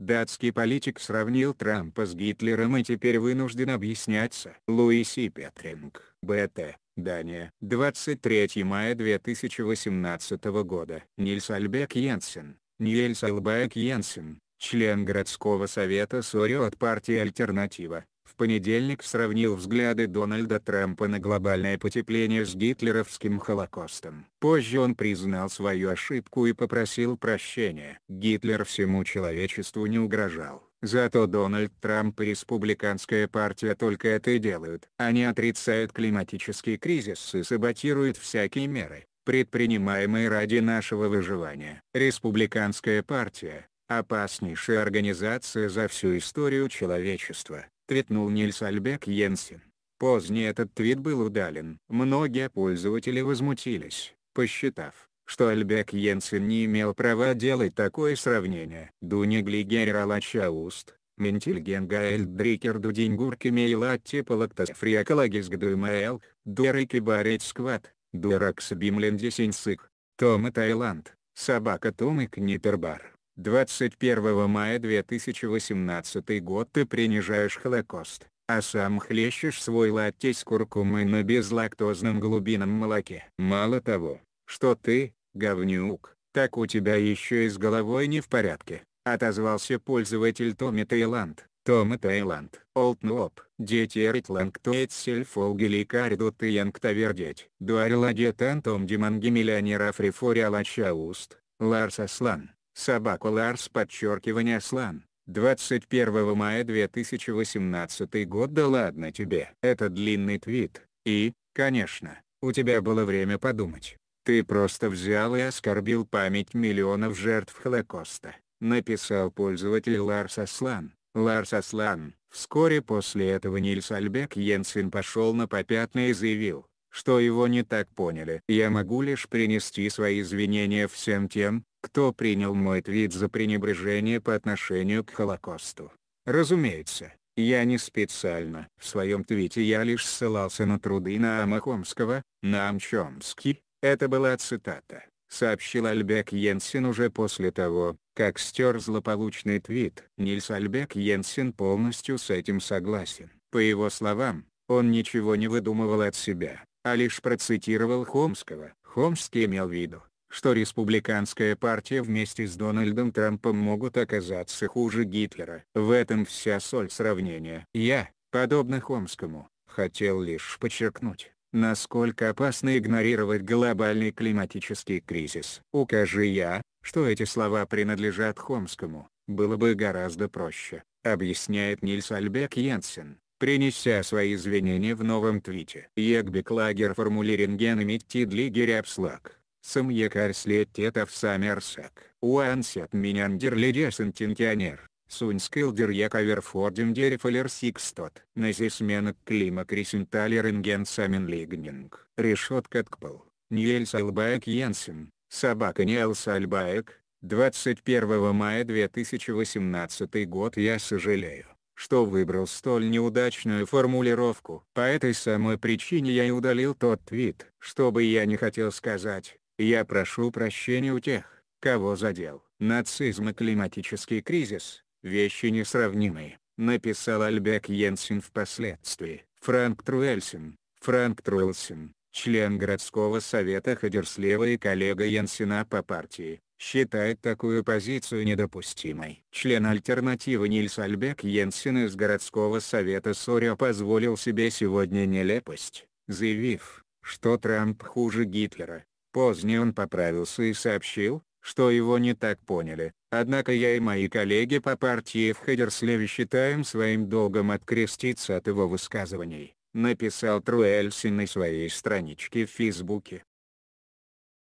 Датский политик сравнил Трампа с Гитлером и теперь вынужден объясняться. Луиси Петринг, БТ, Дания. 23 мая 2018 года. Нильс Альбек Йенсен, Нильс Альбек Йенсен, член городского совета Сорио от партии «Альтернатива», в понедельник сравнил взгляды Дональда Трампа на глобальное потепление с гитлеровским Холокостом. Позже он признал свою ошибку и попросил прощения. Гитлер всему человечеству не угрожал. Зато Дональд Трамп и республиканская партия только это и делают. Они отрицают климатический кризис и саботируют всякие меры, предпринимаемые ради нашего выживания. Республиканская партия – опаснейшая организация за всю историю человечества твитнул Нильс Альбек Йенсен. Позднее этот твит был удален. Многие пользователи возмутились, посчитав, что Альбек Йенсен не имел права делать такое сравнение. Дуни Глигерала Чауст, Ментильген Гаэль Дрикер Дудингур Кемейлатти Палактасфриакалагис Гдуймаэл, Дуэрики Барет Скват, Дуэракс Бимленди Синсик, Тома Таиланд, Собака Том и Книпербар. 21 мая 2018 год ты принижаешь Холокост, а сам хлещешь свой латте с куркумой на безлактозном глубинном молоке. Мало того, что ты, говнюк, так у тебя еще и с головой не в порядке, отозвался пользователь Томми Таиланд. Тома Таиланд. Олд Нуоп. Дети Эритланг Туэт Сельфолгели Кариду Тыянг Тавердеть. Дуарила Детан Том Диманги Миллионера Фрифори Алачауст. Ларс Аслан. Собаку Ларс подчеркивание Слан, 21 мая 2018 год да ладно тебе. Это длинный твит, и, конечно, у тебя было время подумать. Ты просто взял и оскорбил память миллионов жертв Холокоста, написал пользователь Ларс Аслан. Ларс Аслан. Вскоре после этого Нильс Альбек Йенсен пошел на попятные и заявил, что его не так поняли. Я могу лишь принести свои извинения всем тем, кто принял мой твит за пренебрежение по отношению к Холокосту. Разумеется, я не специально. В своем твите я лишь ссылался на труды Наама Хомского, Наам Чомский, это была цитата, сообщил Альбек Йенсен уже после того, как стер злополучный твит. Нильс Альбек Йенсен полностью с этим согласен. По его словам, он ничего не выдумывал от себя а лишь процитировал Хомского. Хомский имел в виду, что республиканская партия вместе с Дональдом Трампом могут оказаться хуже Гитлера. В этом вся соль сравнения. Я, подобно Хомскому, хотел лишь подчеркнуть, насколько опасно игнорировать глобальный климатический кризис. Укажи я, что эти слова принадлежат Хомскому, было бы гораздо проще, объясняет Нильс Альбек Йенсен принеся свои извинения в новом твите. Егбек Лагер формулиринген имиттид лигер апслак. Сам якарслет тетов самерсак. Уансет миняндер лидесен тинкионер. Сунскилдер яковерфордем дерефалер сикстот. Назисменок клима крисенталер инген самин лигнинг. Решетка ткпл. Ниэльс Альбаек Йенсен. Собака Ниэлс Альбаек. 21 мая 2018 год я сожалею что выбрал столь неудачную формулировку. По этой самой причине я и удалил тот твит. Что бы я не хотел сказать, я прошу прощения у тех, кого задел. Нацизм и климатический кризис – вещи несравнимые, написал Альбек Йенсен впоследствии. Франк Труэльсен, Франк Труэльсен, член городского совета Хадерслева и коллега Йенсена по партии, считает такую позицию недопустимой. Член альтернативы Нильс Альбек Йенсен из городского совета Соря позволил себе сегодня нелепость, заявив, что Трамп хуже Гитлера. Позднее он поправился и сообщил, что его не так поняли. Однако я и мои коллеги по партии в Хедерслеве считаем своим долгом откреститься от его высказываний, написал Труэльси на своей страничке в Фейсбуке.